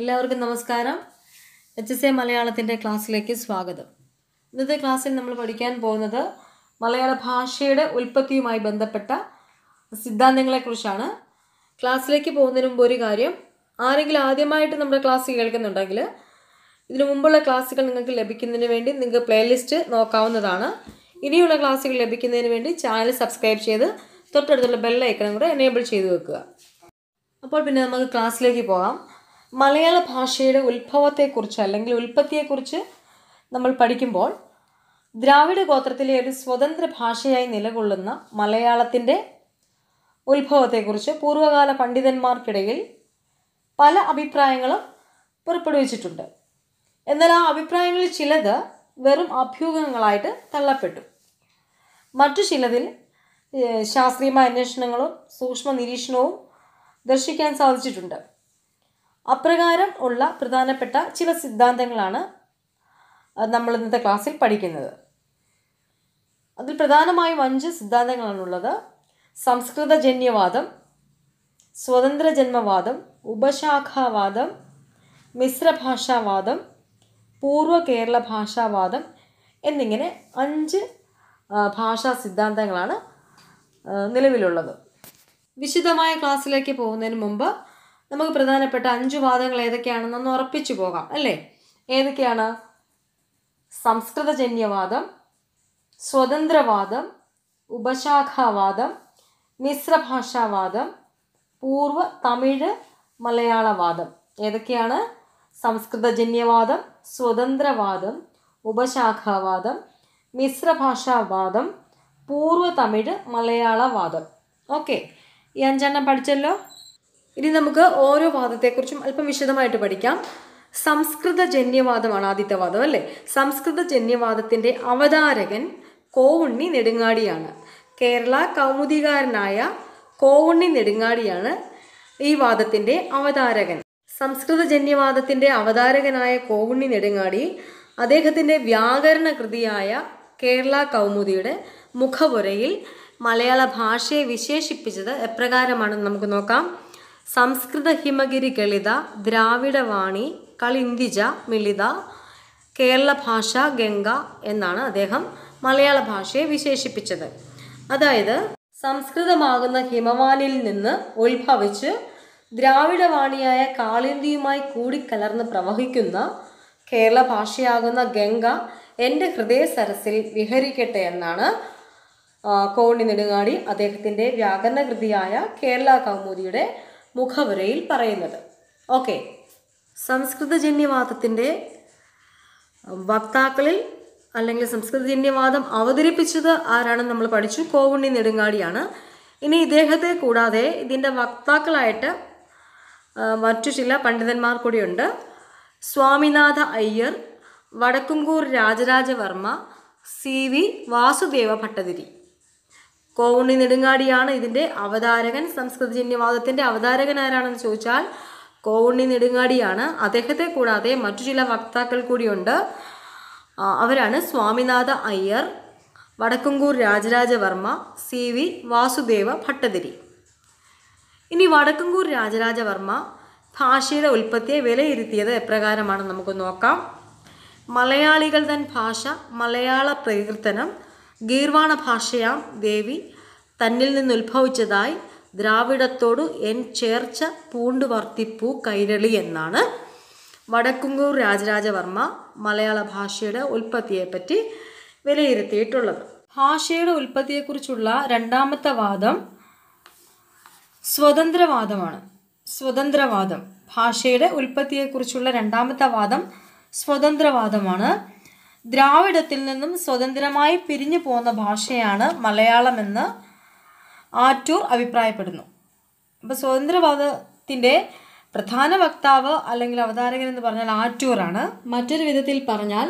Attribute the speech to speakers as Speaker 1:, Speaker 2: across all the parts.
Speaker 1: എല്ലാവർക്കും നമസ്കാരം H S A മലയാളത്തിൻ്റെ ക്ലാസ്സിലേക്ക് സ്വാഗതം ഇന്നത്തെ ക്ലാസ്സിൽ നമ്മൾ പഠിക്കാൻ പോകുന്നത് മലയാള ഭാഷയുടെ ഉൽപ്പത്തിയുമായി ബന്ധപ്പെട്ട സിദ്ധാന്തങ്ങളെക്കുറിച്ചാണ് ക്ലാസ്സിലേക്ക് പോകുന്നതിന് മുമ്പ് ഒരു കാര്യം ആരെങ്കിലും ആദ്യമായിട്ട് നമ്മുടെ ക്ലാസ് കേൾക്കുന്നുണ്ടെങ്കിൽ ഇതിനു മുമ്പുള്ള ക്ലാസ്സുകൾ നിങ്ങൾക്ക് ലഭിക്കുന്നതിന് വേണ്ടി നിങ്ങൾക്ക് പ്ലേലിസ്റ്റ് നോക്കാവുന്നതാണ് ഇനിയുള്ള ക്ലാസ്സുകൾ ലഭിക്കുന്നതിന് വേണ്ടി ചാനൽ സബ്സ്ക്രൈബ് ചെയ്ത് തൊട്ടടുത്തുള്ള ബെല്ലൈക്കണം കൂടെ എനേബിൾ ചെയ്ത് വെക്കുക അപ്പോൾ പിന്നെ നമുക്ക് ക്ലാസ്സിലേക്ക് പോകാം മലയാള ഭാഷയുടെ ഉത്ഭവത്തെക്കുറിച്ച് അല്ലെങ്കിൽ ഉൽപ്പത്തിയെക്കുറിച്ച് നമ്മൾ പഠിക്കുമ്പോൾ ദ്രാവിഡ ഗോത്രത്തിലെ ഒരു സ്വതന്ത്ര ഭാഷയായി നിലകൊള്ളുന്ന മലയാളത്തിൻ്റെ ഉത്ഭവത്തെക്കുറിച്ച് പൂർവ്വകാല പണ്ഡിതന്മാർക്കിടയിൽ പല അഭിപ്രായങ്ങളും പുറപ്പെടുവിച്ചിട്ടുണ്ട് എന്നാൽ ആ അഭിപ്രായങ്ങളിൽ ചിലത് വെറും അഭ്യൂഹങ്ങളായിട്ട് തള്ളപ്പെട്ടു മറ്റു ചിലതിൽ ശാസ്ത്രീയമായ അന്വേഷണങ്ങളും സൂക്ഷ്മ നിരീക്ഷണവും ദർശിക്കാൻ സാധിച്ചിട്ടുണ്ട് അപ്രകാരം ഉള്ള പ്രധാനപ്പെട്ട ചില സിദ്ധാന്തങ്ങളാണ് നമ്മൾ ഇന്നത്തെ ക്ലാസ്സിൽ പഠിക്കുന്നത് അതിൽ പ്രധാനമായും അഞ്ച് സിദ്ധാന്തങ്ങളാണുള്ളത് സംസ്കൃതജന്യവാദം ജന്മവാദം ഉപശാഖാവാദം മിശ്രഭാഷാവാദം പൂർവ്വ കേരള ഭാഷാവാദം എന്നിങ്ങനെ അഞ്ച് ഭാഷാ സിദ്ധാന്തങ്ങളാണ് നിലവിലുള്ളത് വിശദമായ ക്ലാസ്സിലേക്ക് പോകുന്നതിന് മുമ്പ് നമുക്ക് പ്രധാനപ്പെട്ട അഞ്ച് വാദങ്ങൾ ഏതൊക്കെയാണെന്നൊന്ന് ഉറപ്പിച്ചു പോകാം അല്ലേ ഏതൊക്കെയാണ് സംസ്കൃതജന്യവാദം സ്വതന്ത്രവാദം ഉപശാഖാവാദം മിശ്രഭാഷാവാദം പൂർവ്വ തമിഴ് മലയാളവാദം ഏതൊക്കെയാണ് സംസ്കൃതജന്യവാദം സ്വതന്ത്രവാദം ഉപശാഖാവാദം മിശ്രഭാഷാവാദം പൂർവ്വ തമിഴ് മലയാളവാദം ഓക്കെ ഈ അഞ്ചെണ്ണം പഠിച്ചല്ലോ ഇനി നമുക്ക് ഓരോ വാദത്തെക്കുറിച്ചും അല്പം വിശദമായിട്ട് പഠിക്കാം സംസ്കൃത ജന്യവാദമാണ് ആദ്യത്തെ വാദം അല്ലേ സംസ്കൃത ജന്യവാദത്തിൻ്റെ അവതാരകൻ കോവുണ്ണി നെടുങ്ങാടിയാണ് കേരള കൗമുദികാരനായ കോവുണ്ണി നെടുങ്ങാടിയാണ് ഈ വാദത്തിൻ്റെ അവതാരകൻ സംസ്കൃത ജന്യവാദത്തിൻ്റെ അവതാരകനായ കോവുണ്ണി നെടുങ്ങാടി അദ്ദേഹത്തിൻ്റെ വ്യാകരണ കൃതിയായ കേരള കൗമുദിയുടെ മുഖപുരയിൽ മലയാള ഭാഷയെ വിശേഷിപ്പിച്ചത് എപ്രകാരമാണെന്ന് നമുക്ക് നോക്കാം സംസ്കൃത ഹിമഗിരി ഗളിത ദ്രാവിഡവാണി കളിന്തിജ മിളിത കേരള ഭാഷ ഗംഗ എന്നാണ് അദ്ദേഹം മലയാള ഭാഷയെ വിശേഷിപ്പിച്ചത് അതായത് സംസ്കൃതമാകുന്ന ഹിമവാനിൽ നിന്ന് ഉത്ഭവിച്ച് ദ്രാവിഡവാണിയായ കാളിന്തിയുമായി കൂടിക്കലർന്ന് പ്രവഹിക്കുന്ന കേരള ഭാഷയാകുന്ന ഗംഗ എൻ്റെ ഹൃദയ സരസിൽ വിഹരിക്കട്ടെ എന്നാണ് കോണി നെടുങ്ങാടി അദ്ദേഹത്തിൻ്റെ വ്യാകരണകൃതിയായ കേരള കൗമുദിയുടെ മുഖവുരയിൽ പറയുന്നത് ഓക്കെ സംസ്കൃതജന്യവാദത്തിൻ്റെ വക്താക്കളിൽ അല്ലെങ്കിൽ സംസ്കൃതജന്യവാദം അവതരിപ്പിച്ചത് ആരാണെന്ന് നമ്മൾ പഠിച്ചു കോവുണ്ണി നെടുങ്ങാടിയാണ് ഇനി ഇദ്ദേഹത്തെ കൂടാതെ ഇതിൻ്റെ വക്താക്കളായിട്ട് മറ്റു ചില പണ്ഡിതന്മാർ കൂടിയുണ്ട് സ്വാമിനാഥ അയ്യർ വടക്കുംകൂർ രാജരാജവർമ്മ സി വി വാസുദേവ ഭട്ടതിരി കോവുണ്ണി നെടുങ്ങാടിയാണ് ഇതിൻ്റെ അവതാരകൻ സംസ്കൃത ജന്യവാദത്തിൻ്റെ അവതാരകൻ ആരാണെന്ന് ചോദിച്ചാൽ കോവുണ്ണി നെടുങ്ങാടിയാണ് അദ്ദേഹത്തെ കൂടാതെ മറ്റു ചില വക്താക്കൾ കൂടിയുണ്ട് അവരാണ് സ്വാമിനാഥ അയ്യർ വടക്കുംകൂർ രാജരാജവർമ്മ സി വി വാസുദേവ ഭട്ടതിരി ഇനി വടക്കുംകൂർ രാജരാജവർമ്മ ഭാഷയുടെ ഉൽപ്പത്തിയെ വിലയിരുത്തിയത് എപ്രകാരമാണെന്ന് നമുക്ക് നോക്കാം മലയാളികൾ തൻ ഭാഷ മലയാള പ്രകീർത്തനം ഗീർവാണ ഭാഷയാം ദേവി തന്നിൽ നിന്നുത്ഭവിച്ചതായി ദ്രാവിഡത്തോടു എൻ ചേർച്ച പൂണ്ടു വർത്തിപ്പൂ കൈരളി എന്നാണ് വടക്കുങ്കൂർ രാജരാജവർമ്മ മലയാള ഭാഷയുടെ ഉൽപ്പത്തിയെപ്പറ്റി വിലയിരുത്തിയിട്ടുള്ളത് ഭാഷയുടെ ഉൽപ്പത്തിയെക്കുറിച്ചുള്ള രണ്ടാമത്തെ വാദം സ്വതന്ത്രവാദമാണ് സ്വതന്ത്രവാദം ഭാഷയുടെ ഉൽപ്പത്തിയെക്കുറിച്ചുള്ള രണ്ടാമത്തെ വാദം സ്വതന്ത്രവാദമാണ് ദ്രാവിഡത്തിൽ നിന്നും സ്വതന്ത്രമായി പിരിഞ്ഞു പോകുന്ന ഭാഷയാണ് മലയാളമെന്ന് ആറ്റൂർ അഭിപ്രായപ്പെടുന്നു അപ്പോൾ സ്വതന്ത്രവാദത്തിൻ്റെ പ്രധാന വക്താവ് അല്ലെങ്കിൽ അവതാരകൻ എന്ന് പറഞ്ഞാൽ ആറ്റൂറാണ് മറ്റൊരു വിധത്തിൽ പറഞ്ഞാൽ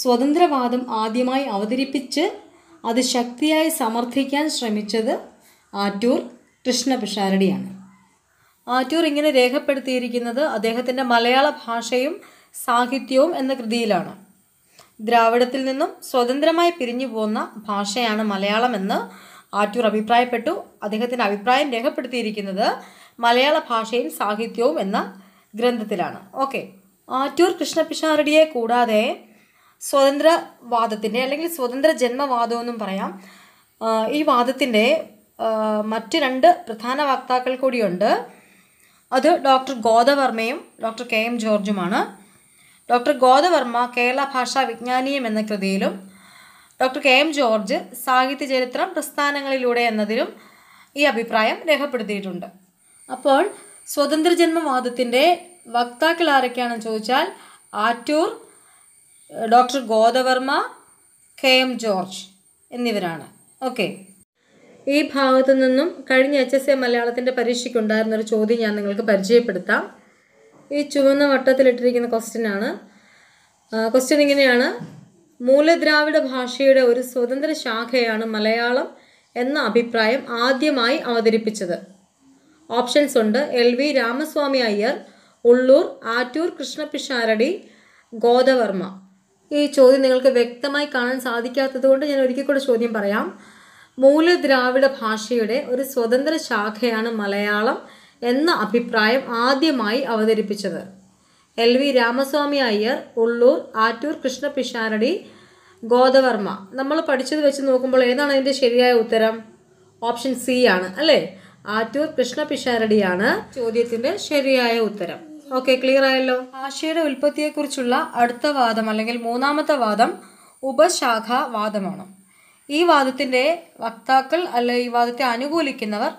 Speaker 1: സ്വതന്ത്രവാദം ആദ്യമായി അവതരിപ്പിച്ച് അത് ശക്തിയായി സമർത്ഥിക്കാൻ ശ്രമിച്ചത് ആറ്റൂർ കൃഷ്ണപിഷാരടിയാണ് ആറ്റൂർ ഇങ്ങനെ രേഖപ്പെടുത്തിയിരിക്കുന്നത് അദ്ദേഹത്തിൻ്റെ മലയാള ഭാഷയും സാഹിത്യവും എന്ന കൃതിയിലാണ് ദ്രാവിഡത്തിൽ നിന്നും സ്വതന്ത്രമായി പിരിഞ്ഞു പോകുന്ന ഭാഷയാണ് മലയാളമെന്ന് ആറ്റൂർ അഭിപ്രായപ്പെട്ടു അദ്ദേഹത്തിൻ്റെ അഭിപ്രായം രേഖപ്പെടുത്തിയിരിക്കുന്നത് മലയാള ഭാഷയും സാഹിത്യവും എന്ന ഗ്രന്ഥത്തിലാണ് ഓക്കെ ആറ്റൂർ കൃഷ്ണപിഷാരടിയെ കൂടാതെ സ്വതന്ത്രവാദത്തിൻ്റെ അല്ലെങ്കിൽ സ്വതന്ത്ര ജന്മവാദമെന്നും പറയാം ഈ വാദത്തിൻ്റെ മറ്റ് രണ്ട് പ്രധാന വക്താക്കൾ കൂടിയുണ്ട് അത് ഡോക്ടർ ഗോദവർമ്മയും ഡോക്ടർ കെ എം ജോർജുമാണ് ഡോക്ടർ ഗോദവർമ്മ കേരള ഭാഷാ വിജ്ഞാനീയം എന്ന കൃതിയിലും ഡോക്ടർ കെ എം ജോർജ് സാഹിത്യ ചരിത്രം പ്രസ്ഥാനങ്ങളിലൂടെ എന്നതിലും ഈ അഭിപ്രായം രേഖപ്പെടുത്തിയിട്ടുണ്ട് അപ്പോൾ സ്വതന്ത്രജന്മവാദത്തിൻ്റെ വക്താക്കൾ ആരൊക്കെയാണെന്ന് ചോദിച്ചാൽ Attoor doctor Godavarma K M George എന്നിവരാണ് ഓക്കെ ഈ ഭാഗത്തു നിന്നും കഴിഞ്ഞ എച്ച് എസ് എ മലയാളത്തിൻ്റെ പരീക്ഷയ്ക്കുണ്ടായിരുന്നൊരു ചോദ്യം ഞാൻ നിങ്ങൾക്ക് പരിചയപ്പെടുത്താം ഈ ചുവന്ന വട്ടത്തിലിട്ടിരിക്കുന്ന ക്വസ്റ്റ്യൻ ആണ് ക്വസ്റ്റ്യൻ ഇങ്ങനെയാണ് മൂലദ്രാവിഡ ഭാഷയുടെ ഒരു സ്വതന്ത്ര ശാഖയാണ് മലയാളം എന്ന അഭിപ്രായം ആദ്യമായി അവതരിപ്പിച്ചത് ഓപ്ഷൻസ് ഉണ്ട് എൽ വി രാമസ്വാമി അയ്യർ ഉള്ളൂർ ആറ്റൂർ കൃഷ്ണപിഷാരടി ഗോദവർമ്മ ഈ ചോദ്യം നിങ്ങൾക്ക് വ്യക്തമായി കാണാൻ സാധിക്കാത്തതുകൊണ്ട് ഞാൻ ഒരിക്കൽ കൂടെ ചോദ്യം പറയാം മൂലദ്രാവിഡ ഭാഷയുടെ ഒരു സ്വതന്ത്ര ശാഖയാണ് മലയാളം എന്ന അഭിപ്രായം ആദ്യമായി അവതരിപ്പിച്ചത് എൽ വി രാമസ്വാമി അയ്യർ ഉള്ളൂർ ആറ്റൂർ കൃഷ്ണ പിഷാരടി ഗോദവർമ്മ നമ്മൾ പഠിച്ചത് വെച്ച് നോക്കുമ്പോൾ ഏതാണ് അതിൻ്റെ ശരിയായ ഉത്തരം ഓപ്ഷൻ സി ആണ് അല്ലേ ആറ്റൂർ കൃഷ്ണ പിഷാരടിയാണ് ചോദ്യത്തിൻ്റെ ശരിയായ ഉത്തരം ഓക്കെ ക്ലിയർ ആയല്ലോ ഭാഷയുടെ ഉൽപ്പത്തിയെക്കുറിച്ചുള്ള അടുത്ത വാദം അല്ലെങ്കിൽ മൂന്നാമത്തെ വാദം ഉപശാഖ വാദമാണ് ഈ വാദത്തിൻ്റെ വക്താക്കൾ അല്ലെ ഈ വാദത്തെ അനുകൂലിക്കുന്നവർ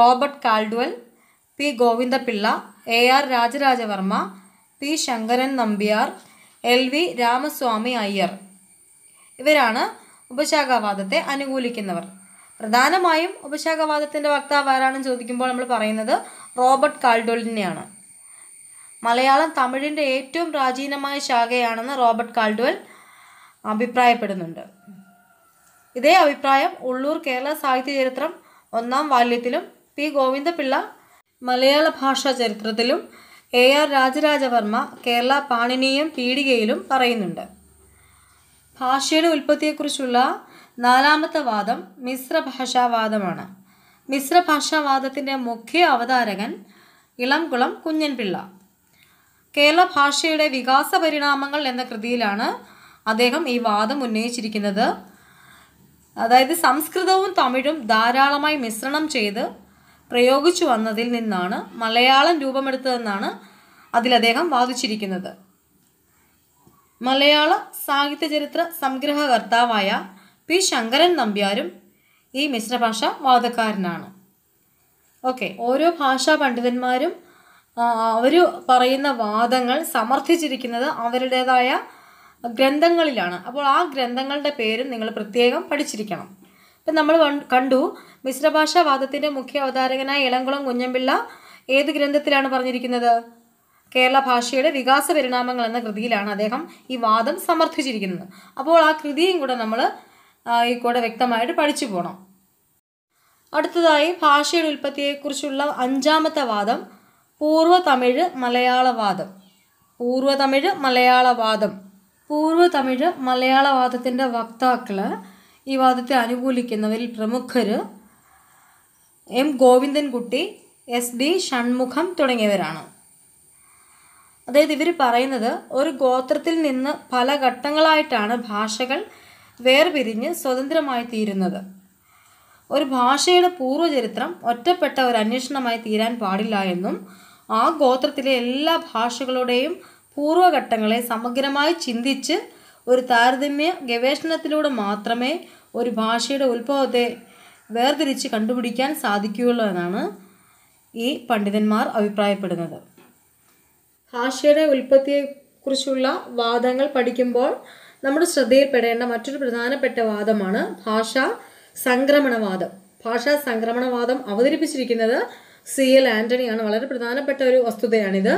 Speaker 1: Robert Caldwell P Govindapillai A R Rajarajavarma P Sankaran Nambiar L V Ramaswamy Iyer ഇവരാണ് ഉപശാഖാവാദത്തെ അനുകൂലിക്കുന്നവർ പ്രധാനമായും ഉപശാഖാവാദത്തിൻ്റെ വക്താവ് ആരാണെന്ന് ചോദിക്കുമ്പോൾ നമ്മൾ പറയുന്നത് റോബർട്ട് കാൾഡോലിനെയാണ് മലയാളം തമിഴിൻ്റെ ഏറ്റവും പ്രാചീനമായ ശാഖയാണെന്ന് റോബർട്ട് കാൾഡോൽ അഭിപ്രായപ്പെടുന്നുണ്ട് ഇതേ അഭിപ്രായം ഉള്ളൂർ കേരള സാഹിത്യ ചരിത്രം ഒന്നാം വാല്യത്തിലും പി ഗോവിന്ദപിള്ള മലയാള ഭാഷാ ചരിത്രത്തിലും എ ആർ രാജരാജവർമ്മ കേരള പാണിനീയം പീഠികയിലും പറയുന്നുണ്ട് ഭാഷയുടെ ഉൽപ്പത്തിയെക്കുറിച്ചുള്ള നാലാമത്തെ വാദം മിശ്രഭാഷാവാദമാണ് മിശ്രഭാഷാവാദത്തിൻ്റെ മുഖ്യ അവതാരകൻ ഇളംകുളം കുഞ്ഞൻപിള്ള കേരള ഭാഷയുടെ വികാസ പരിണാമങ്ങൾ എന്ന കൃതിയിലാണ് അദ്ദേഹം ഈ വാദം ഉന്നയിച്ചിരിക്കുന്നത് അതായത് സംസ്കൃതവും തമിഴും ധാരാളമായി മിശ്രണം ചെയ്ത് പ്രയോഗിച്ചു വന്നതിൽ നിന്നാണ് മലയാളം രൂപമെടുത്തതെന്നാണ് അതിലദ്ദേഹം വാദിച്ചിരിക്കുന്നത് മലയാള സാഹിത്യ ചരിത്ര സംഗ്രഹകർത്താവായ പി ശങ്കരൻ നമ്പ്യാരും ഈ മിശ്രഭാഷ വാദക്കാരനാണ് ഓക്കെ ഓരോ ഭാഷാ പണ്ഡിതന്മാരും അവർ പറയുന്ന വാദങ്ങൾ സമർത്ഥിച്ചിരിക്കുന്നത് അവരുടേതായ ഗ്രന്ഥങ്ങളിലാണ് അപ്പോൾ ആ ഗ്രന്ഥങ്ങളുടെ പേരും നിങ്ങൾ പ്രത്യേകം പഠിച്ചിരിക്കണം ഇപ്പം നമ്മൾ കണ്ടു മിശ്രഭാഷാവാദത്തിൻ്റെ മുഖ്യ അവതാരകനായ ഇളംകുളം കുഞ്ഞമ്പിള്ള ഏത് ഗ്രന്ഥത്തിലാണ് പറഞ്ഞിരിക്കുന്നത് കേരള ഭാഷയുടെ വികാസ പരിണാമങ്ങൾ എന്ന കൃതിയിലാണ് അദ്ദേഹം ഈ വാദം സമർത്ഥിച്ചിരിക്കുന്നത് അപ്പോൾ ആ കൃതിയും കൂടെ നമ്മൾ ഈ കൂടെ വ്യക്തമായിട്ട് പഠിച്ചു പോകണം അടുത്തതായി ഭാഷയുടെ ഉൽപ്പത്തിയെക്കുറിച്ചുള്ള അഞ്ചാമത്തെ വാദം പൂർവ്വ തമിഴ് മലയാളവാദം പൂർവ്വ തമിഴ് മലയാളവാദം പൂർവ്വ തമിഴ് മലയാളവാദത്തിൻ്റെ വക്താക്കൾ ഈ വാദത്തെ അനുകൂലിക്കുന്നവരിൽ പ്രമുഖർ M Govindankutty S D Shanmugham തുടങ്ങിയവരാണ് അതായത് ഇവർ പറയുന്നത് ഒരു ഗോത്രത്തിൽ നിന്ന് പല ഘട്ടങ്ങളായിട്ടാണ് ഭാഷകൾ വേർപിരിഞ്ഞ് സ്വതന്ത്രമായി തീരുന്നത് ഒരു ഭാഷയുടെ പൂർവ്വചരിത്രം ഒറ്റപ്പെട്ട ഒരു അന്വേഷണമായി തീരാൻ പാടില്ല എന്നും ആ ഗോത്രത്തിലെ എല്ലാ ഭാഷകളുടെയും പൂർവ്വഘട്ടങ്ങളെ സമഗ്രമായി ചിന്തിച്ച് ഒരു താരതമ്യ ഗവേഷണത്തിലൂടെ മാത്രമേ ഒരു ഭാഷയുടെ ഉത്ഭവത്തെ വേർതിരിച്ച് കണ്ടുപിടിക്കാൻ സാധിക്കുകയുള്ളൂ എന്നാണ് ഈ പണ്ഡിതന്മാർ അഭിപ്രായപ്പെടുന്നത് ഭാഷയുടെ ഉൽപ്പത്തിയെക്കുറിച്ചുള്ള വാദങ്ങൾ പഠിക്കുമ്പോൾ നമ്മുടെ ശ്രദ്ധയിൽപ്പെടേണ്ട മറ്റൊരു പ്രധാനപ്പെട്ട വാദമാണ് ഭാഷാ സംക്രമണവാദം ഭാഷാ സംക്രമണവാദം അവതരിപ്പിച്ചിരിക്കുന്നത് സി എൽ ആന്റണിയാണ് വളരെ പ്രധാനപ്പെട്ട ഒരു വസ്തുതയാണിത്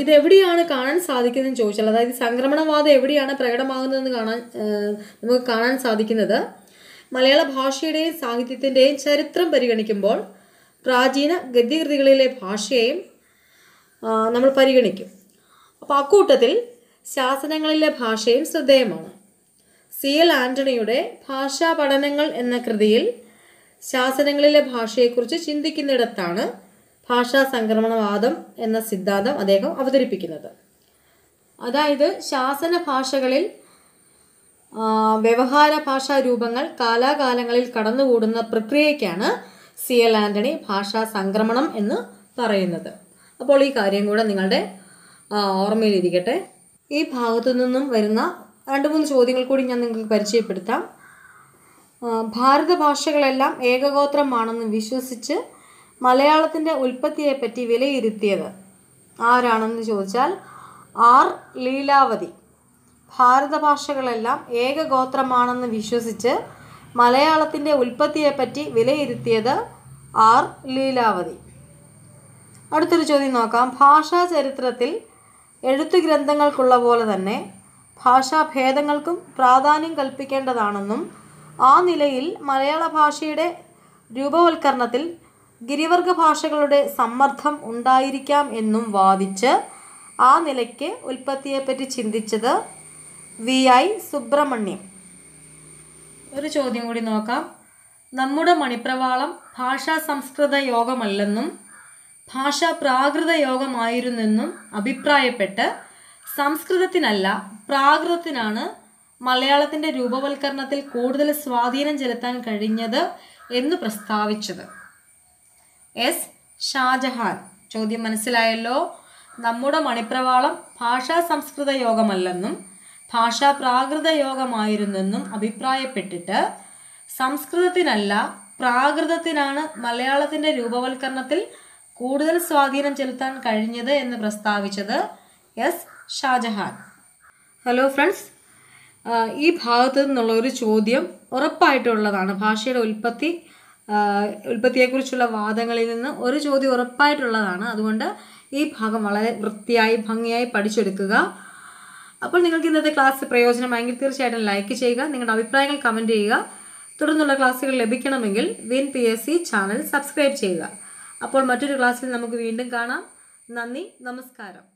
Speaker 1: ഇത് എവിടെയാണ് കാണാൻ സാധിക്കുന്നതെന്ന് ചോദിച്ചാൽ അതായത് സംക്രമണവാദം എവിടെയാണ് പ്രകടമാകുന്നതെന്ന് കാണാൻ നമുക്ക് കാണാൻ സാധിക്കുന്നത് മലയാള ഭാഷയുടെയും സാഹിത്യത്തിൻ്റെയും ചരിത്രം പരിഗണിക്കുമ്പോൾ പ്രാചീന ഗദ്യകൃതികളിലെ ഭാഷയെയും നമ്മൾ പരിഗണിക്കും അപ്പോൾ അക്കൂട്ടത്തിൽ ശാസനങ്ങളിലെ ഭാഷയും ശ്രദ്ധേയമാണ് സി എൽ ആൻ്റണിയുടെ ഭാഷാ പഠനങ്ങൾ എന്ന കൃതിയിൽ ശാസനങ്ങളിലെ ഭാഷയെക്കുറിച്ച് ചിന്തിക്കുന്നിടത്താണ് ഭാഷാ സംക്രമണവാദം എന്ന സിദ്ധാന്തം അദ്ദേഹം അവതരിപ്പിക്കുന്നത് അതായത് ശാസന ഭാഷകളിൽ വ്യവഹാര ഭാഷാ രൂപങ്ങൾ കാലാകാലങ്ങളിൽ കടന്നുകൂടുന്ന പ്രക്രിയയ്ക്കാണ് സി എൽ ആൻ്റണി ഭാഷാ സംക്രമണം എന്ന് പറയുന്നത് അപ്പോൾ ഈ കാര്യം കൂടെ നിങ്ങളുടെ ഓർമ്മയിലിരിക്കട്ടെ ഈ ഭാഗത്തു നിന്നും വരുന്ന രണ്ട് മൂന്ന് ചോദ്യങ്ങൾ കൂടി ഞാൻ നിങ്ങൾക്ക് പരിചയപ്പെടുത്താം ഭാരത ഭാഷകളെല്ലാം ഏകഗോത്രമാണെന്ന് വിശ്വസിച്ച് മലയാളത്തിൻ്റെ ഉൽപ്പത്തിയെപ്പറ്റി വിലയിരുത്തിയത് ആരാണെന്ന് ചോദിച്ചാൽ ആർ ലീലാവതി ഭാരത ഭാഷകളെല്ലാം ഏകഗോത്രമാണെന്ന് വിശ്വസിച്ച് മലയാളത്തിൻ്റെ ഉൽപ്പത്തിയെപ്പറ്റി വിലയിരുത്തിയത് ആർ ലീലാവതി അടുത്തൊരു ചോദ്യം നോക്കാം ഭാഷാ ചരിത്രത്തിൽ എഴുത്തു ഗ്രന്ഥങ്ങൾക്കുള്ള പോലെ തന്നെ ഭാഷാഭേദങ്ങൾക്കും പ്രാധാന്യം കൽപ്പിക്കേണ്ടതാണെന്നും ആ നിലയിൽ മലയാള ഭാഷയുടെ രൂപവൽക്കരണത്തിൽ ഗിരിവർഗ ഭാഷകളുടെ സമ്മർദ്ദം ഉണ്ടായിരിക്കാം എന്നും വാദിച്ച് ആ നിലയ്ക്ക് ഉൽപ്പത്തിയെപ്പറ്റി ചിന്തിച്ചത് വി ഐ സുബ്രഹ്മണ്യം ഒരു ചോദ്യം കൂടി നോക്കാം നമ്മുടെ മണിപ്രവാളം ഭാഷാ സംസ്കൃത യോഗമല്ലെന്നും ഭാഷാ പ്രാകൃത യോഗമായിരുന്നെന്നും അഭിപ്രായപ്പെട്ട് സംസ്കൃതത്തിനല്ല പ്രാകൃതത്തിനാണ് മലയാളത്തിൻ്റെ രൂപവൽക്കരണത്തിൽ കൂടുതൽ സ്വാധീനം ചെലുത്താൻ കഴിഞ്ഞത് എന്ന് പ്രസ്താവിച്ചത് എസ് ഷാജഹാൻ ചോദ്യം മനസ്സിലായല്ലോ നമ്മുടെ മണിപ്രവാളം ഭാഷാ സംസ്കൃത യോഗമല്ലെന്നും ഭാഷാ പ്രാകൃത യോഗമായിരുന്നെന്നും അഭിപ്രായപ്പെട്ടിട്ട് സംസ്കൃതത്തിനല്ല പ്രാകൃതത്തിനാണ് മലയാളത്തിൻ്റെ രൂപവൽക്കരണത്തിൽ കൂടുതൽ സ്വാധീനം ചെലുത്താൻ കഴിഞ്ഞത് എന്ന് പ്രസ്താവിച്ചത് എസ് ഷാജഹാൻ ഹലോ ഫ്രണ്ട്സ് ഈ ഭാഗത്തു നിന്നുള്ള ഒരു ചോദ്യം ഉറപ്പായിട്ടുള്ളതാണ് ഭാഷയുടെ ഉൽപ്പത്തി ഉൽപ്പത്തിയെക്കുറിച്ചുള്ള വാദങ്ങളിൽ നിന്ന് ഒരു ചോദ്യം ഉറപ്പായിട്ടുള്ളതാണ് അതുകൊണ്ട് ഈ ഭാഗം വളരെ വൃത്തിയായി ഭംഗിയായി പഠിച്ചെടുക്കുക അപ്പോൾ നിങ്ങൾക്ക് ഇന്നത്തെ ക്ലാസ് പ്രയോജനമായെങ്കിൽ തീർച്ചയായിട്ടും ലൈക്ക് ചെയ്യുക നിങ്ങളുടെ അഭിപ്രായങ്ങൾ കമൻറ്റ് ചെയ്യുക തുടർന്നുള്ള ക്ലാസ്സുകൾ ലഭിക്കണമെങ്കിൽ win P S channel subscribe ചെയ്യുക അപ്പോൾ മറ്റൊരു ക്ലാസ്സിൽ നമുക്ക് വീണ്ടും കാണാം നന്ദി നമസ്കാരം